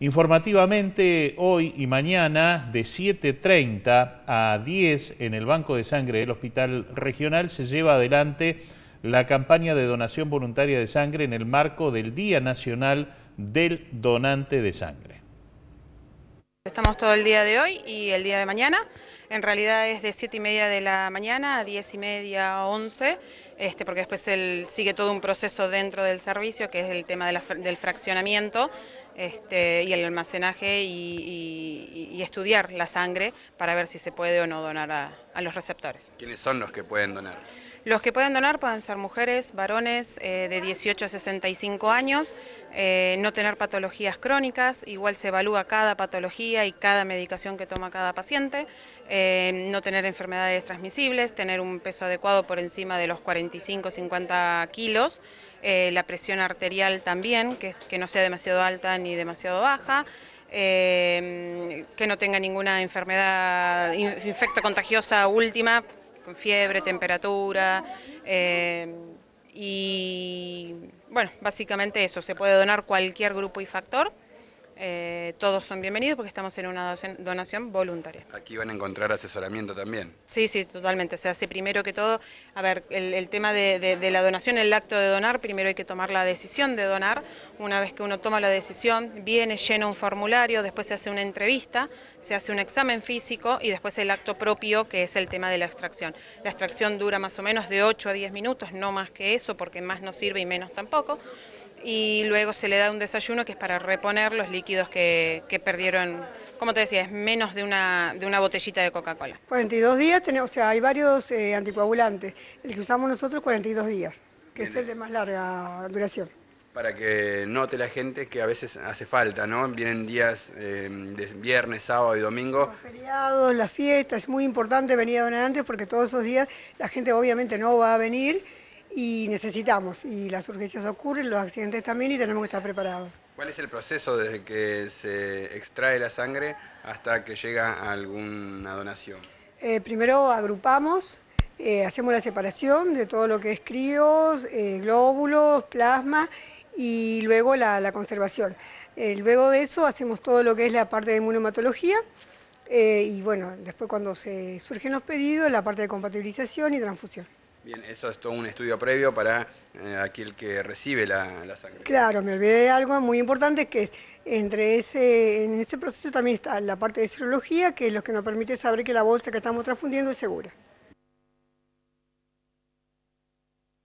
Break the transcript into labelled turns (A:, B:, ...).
A: Informativamente, hoy y mañana, de 7.30 a 10 en el Banco de Sangre del Hospital Regional, se lleva adelante la campaña de donación voluntaria de sangre en el marco del Día Nacional del Donante de Sangre. Estamos todo el día de hoy y el día de mañana. En realidad es de 7 y media de la mañana a 10 y media, 11, este, porque después sigue todo un proceso dentro del servicio, que es el tema del fraccionamiento, este, y el almacenaje y, estudiar la sangre para ver si se puede o no donar a, a los receptores. ¿Quiénes son los que pueden donar? Los que pueden donar pueden ser mujeres, varones eh, de 18 a 65 años, eh, no tener patologías crónicas, igual se evalúa cada patología y cada medicación que toma cada paciente, eh, no tener enfermedades transmisibles, tener un peso adecuado por encima de los 45-50 kilos, la presión arterial también, que, no sea demasiado alta ni demasiado baja, que no tenga ninguna enfermedad infecto contagiosa última fiebre, temperatura. Eh, y bueno, básicamente eso, se puede donar cualquier grupo y factor. Eh, todos son bienvenidos porque estamos en una donación voluntaria. Aquí
B: van a encontrar asesoramiento también.
A: Sí, sí, totalmente. Se hace primero que todo, a ver, el, tema de, la donación, el acto de donar, primero hay que tomar la decisión de donar. Una vez que uno toma la decisión, viene, llena un formulario, después se hace una entrevista, se hace un examen físico y después el acto propio, que es el tema de la extracción. La extracción dura más o menos de 8 a 10 minutos, no más que eso, porque más no sirve y menos tampoco y luego se le da un desayuno que es para reponer los líquidos que, perdieron, como te decía, es menos de una, botellita de Coca-Cola.
C: 42 días, o sea, hay varios eh, anticoagulantes. El que usamos nosotros 42 días, que es el de más larga duración.
B: Para que note la gente que a veces hace falta, ¿no? Vienen días eh, de viernes, sábado y domingo. Los
C: feriados, las fiestas, es muy importante venir a donar antes porque todos esos días la gente obviamente no va a venir y necesitamos, y las urgencias ocurren, los accidentes también y tenemos que estar preparados.
B: ¿Cuál es el proceso desde que se extrae la sangre hasta que llega a alguna donación?
C: Eh, primero agrupamos, eh, hacemos la separación de todo lo que es críos, eh, glóbulos, plasma y luego la, conservación. luego de eso hacemos todo lo que es la parte de inmunomatología y bueno, después cuando se surgen los pedidos, la parte de compatibilización y transfusión.
B: Bien, eso es todo un estudio previo para eh, aquel que recibe la, la, sangre.
C: Claro, me olvidé de algo muy importante que entre ese, en ese proceso también está la parte de serología, que es lo que nos permite saber que la bolsa que estamos transfundiendo es segura.